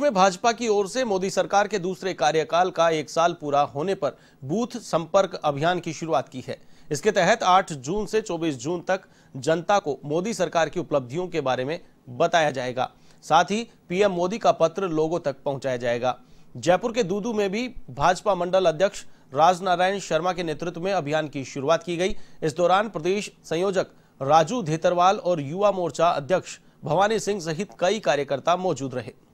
में भाजपा की ओर से मोदी सरकार के दूसरे कार्यकाल का एक साल पूरा होने पर बूथ संपर्क अभियान की शुरुआत की है इसके तहत 8 जून से 24 जून तक जनता को मोदी सरकार की उपलब्धियों के बारे में बताया जाएगा साथ ही पीएम मोदी का पत्र लोगों तक पहुंचाया जाएगा जयपुर के दूदू में भी भाजपा मंडल अध्यक्ष राजनारायण शर्मा के नेतृत्व में अभियान की शुरुआत की गई इस दौरान प्रदेश संयोजक राजू धेतरवाल और युवा मोर्चा अध्यक्ष भवानी सिंह सहित कई कार्यकर्ता मौजूद रहे